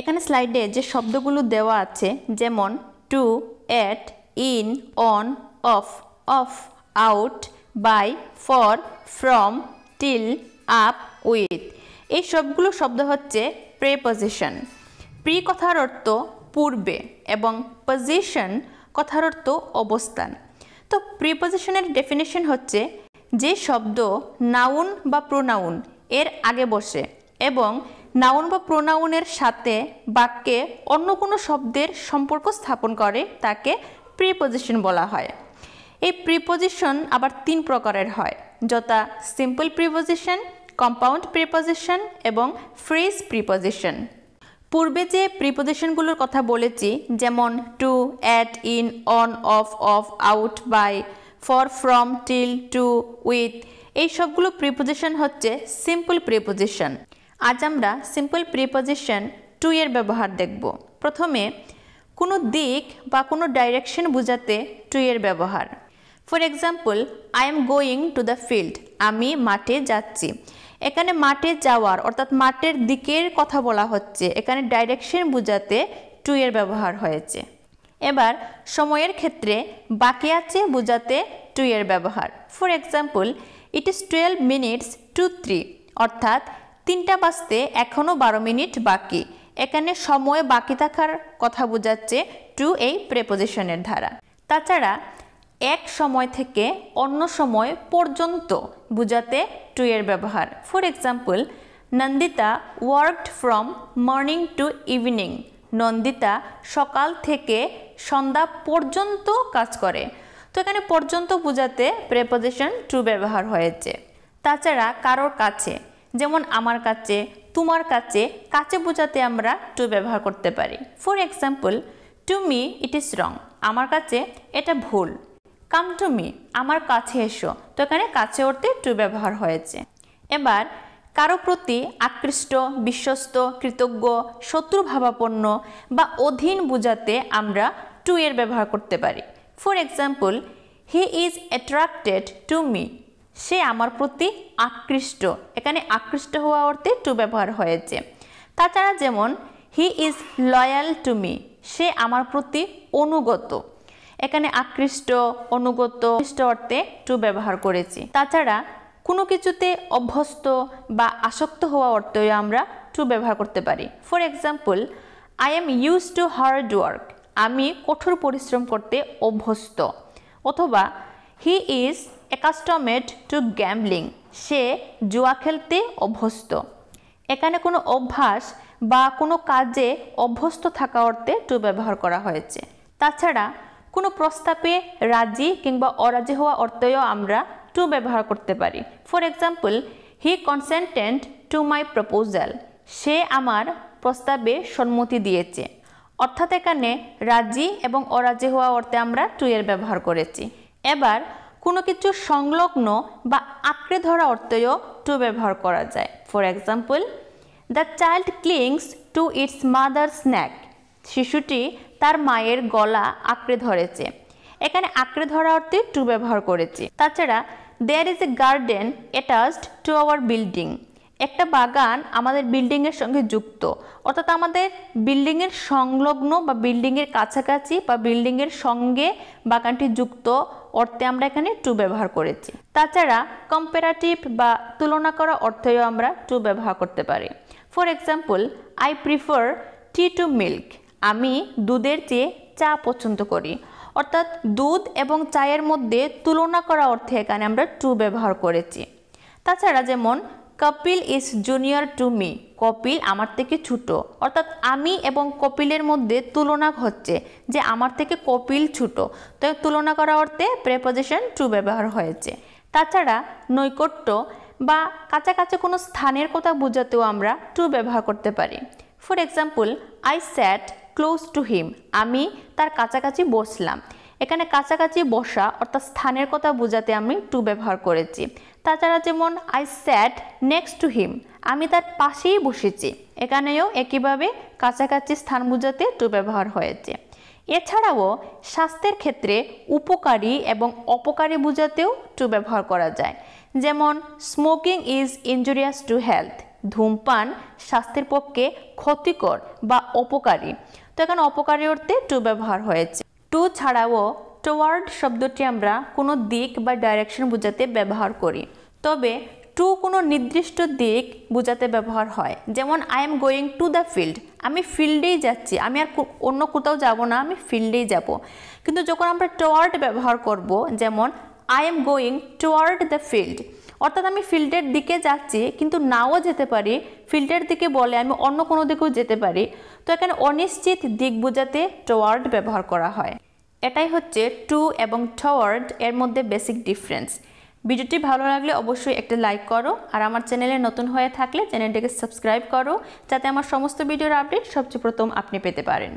এখানে স্লাইডে যে শব্দগুলো দেওয়া আছে যেমন to at in on of off out by for from till up with এই সবগুলো শব্দ হচ্ছে প্রেপজিশন প্রি কথার অর্থ পূর্বে এবং পজিশন কথার অর্থ অবস্থান তো প্রিপজিশনের ডেফিনেশন হচ্ছে যে শব্দ নাউন বা প্রোনাউন এর আগে বসে এবং নাউন বা প্রোনাউনের সাথে বাক্যে অন্য কোনো শব্দের সম্পর্ক স্থাপন করে তাকে প্রিপোজিশন বলা হয় এই প্রিপোজিশন আবার তিন প্রকারের হয় যথা সিম্পল প্রিপোজিশন কম্পাউন্ড প্রিপোজিশন এবং ফ্রেজ প্রিপোজিশন পূর্বে যে প্রিপোজিশনগুলোর কথা বলেছি যেমন to at in on of off out by for from till to with এই সবগুলো প্রিপোজিশন হচ্ছে সিম্পল প্রিপোজিশন আজ আমরা সিম্পল প্রিপোজিশন টু এর ব্যবহার দেখব প্রথমে কোনো দিক বা কোনো ডাইরেকশন বোঝাতে টু এর ব্যবহার for example I am going to the field আমি মাঠে যাচ্ছি এখানে মাঠে যাওয়ার অর্থাৎ মাঠের দিকের কথা বলা হচ্ছে এখানে ডাইরেকশন বোঝাতে টু এর ব্যবহার হয়েছে এবার সময়ের ক্ষেত্রে বাকি আছে বোঝাতে টু এর ব্যবহার for example it is twelve minutes to three অর্থাৎ তিনটা বাজতে এখনও বারো মিনিট বাকি এখানে সময় বাকি থাকার কথা বোঝাচ্ছে টু এই প্রেপোজিশনের ধারা তাছাড়া এক সময় থেকে অন্য সময় পর্যন্ত বোঝাতে টু এর ব্যবহার for example Nandita worked from morning to evening Nandita সকাল থেকে সন্ধ্যা পর্যন্ত কাজ করে তো এখানে পর্যন্ত বোঝাতে প্রেপোজিশন টু ব্যবহার হয়েছে তাছাড়া কারোর কাছে যেমন আমার কাছে তোমার কাছে কাছে বোঝাতে আমরা টু ব্যবহার করতে পারি for example to me it is wrong আমার কাছে এটা ভুল কাম টু মি আমার কাছে এসো তো এখানে কাছে ওরতে টু ব্যবহার হয়েছে এবার কারো প্রতি আকৃষ্ট বিশ্বস্ত কৃতজ্ঞ ভাবাপন্ন বা অধীন বোঝাতে আমরা টু এর ব্যবহার করতে পারি for example he is attracted to me সে আমার প্রতি আকৃষ্ট এখানে আকৃষ্ট হওয়া অর্থে টু ব্যবহার হয়েছে তাছাড়া যেমন he is loyal to me সে আমার প্রতি অনুগত এখানে আকৃষ্ট অনুগত অর্থে টু ব্যবহার করেছি তাছাড়া কোনো কিছুতে অভ্যস্ত বা আসক্ত হওয়া অর্থেও আমরা টু ব্যবহার করতে পারি for example I am use to hard work আমি কঠোর পরিশ্রম করতে অভ্যস্ত অথবা he is accustomed to gambling সে জুয়া খেলতে অভ্যস্ত এখানে কোনো অভ্যাস বা কোনো কাজে অভ্যস্ত থাকা অর্থে টু ব্যবহার করা হয়েছে তাছাড়া কোনো প্রস্তাবে রাজি কিংবা অরাজি হওয়া অর্থেও আমরা টু ব্যবহার করতে পারি for example he consented to my proposal সে আমার প্রস্তাবে সম্মতি দিয়েছে অর্থাৎ এখানে রাজি এবং অরাজি হওয়া অর্থে আমরা টু এর ব্যবহার করেছি এবার কোনো কিছু সংলগ্ন বা আঁকড়ে ধরা অর্থেও টু ব্যবহার করা যায় for example the child clings to its mother snack শিশুটি তার মায়ের গলা আঁকড়ে ধরেছে এখানে আঁকড়ে ধরা অর্থে টু ব্যবহার করেছি তাছাড়া there is a garden attached to our building একটা বাগান আমাদের বিল্ডিংয়ের সঙ্গে যুক্ত অর্থাৎ আমাদের বিল্ডিংয়ের সংলগ্ন বা বিল্ডিংয়ের কাছাকাছি বা বিল্ডিংয়ের সঙ্গে বাগানটি যুক্ত অর্থে আমরা এখানে টু ব্যবহার করেছি তাছাড়া কম্পারেটিভ বা তুলনা করা অর্থেও আমরা টু ব্যবহার করতে পারি for example I prefer tea to milk আমি দুধের চেয়ে চা পছন্দ করি অর্থাৎ দুধ এবং চায়ের মধ্যে তুলনা করা অর্থে এখানে আমরা টু ব্যবহার করেছি তাছাড়া যেমন Kapil is junior to me Kapil আমার থেকে ছোট অর্থাৎ আমি এবং কপিলের মধ্যে তুলনা হচ্ছে যে আমার থেকে কপিল ছোট তো তুলনা করা অর্থে প্রেপজিশন টু ব্যবহার হয়েছে তাছাড়া নৈকট্য বা কাছাকাছি কোনো স্থানের কথা বোঝাতেও আমরা টু ব্যবহার করতে পারি for example I sat close to him আমি তার কাছাকাছি বসলাম এখানে কাছাকাছি বসা অর্থাৎ স্থানের কথা বোঝাতে আমি টু ব্যবহার করেছি তাছাড়া যেমন I sat next to him আমি তার পাশেই বসেছি এখানেও একইভাবে কাছাকাছি স্থান বোঝাতে টু ব্যবহার হয়েছে এছাড়াও স্বাস্থ্যের ক্ষেত্রে উপকারী এবং অপকারী বোঝাতেও টু ব্যবহার করা যায় যেমন smoking is injurious to health ধূমপান স্বাস্থ্যের পক্ষে ক্ষতিকর বা অপকারী তো এখানে অপকারী অর্থে টু ব্যবহার হয়েছে টু ছাড়াও টোয়ার্ড শব্দটি আমরা কোনো দিক বা ডাইরেকশন বোঝাতে ব্যবহার করি তবে টু কোনো নির্দিষ্ট দিক বোঝাতে ব্যবহার হয় যেমন I am going to the field আমি ফিল্ডেই যাচ্ছি আমি আর অন্য কোথাও যাব না আমি ফিল্ডেই যাব কিন্তু যখন আমরা টোয়ার্ড ব্যবহার করব যেমন I am going toward the field অর্থাৎ আমি ফিল্ডের দিকে যাচ্ছি কিন্তু নাও যেতে পারি ফিল্ডের দিকে বলে আমি অন্য কোনো দিকেও যেতে পারি তো এখানে অনিশ্চিত দিক বোঝাতে টওয়ার্ড ব্যবহার করা হয় এটাই হচ্ছে টু এবং টওয়ার্ড এর মধ্যে বেসিক ডিফারেন্স ভিডিওটি ভালো লাগলে অবশ্যই একটা লাইক করো আর আমার চ্যানেলে নতুন হয়ে থাকলে চ্যানেলটিকে সাবস্ক্রাইব করো যাতে আমার সমস্ত ভিডিওর আপডেট সবচেয়ে প্রথম আপনি পেতে পারেন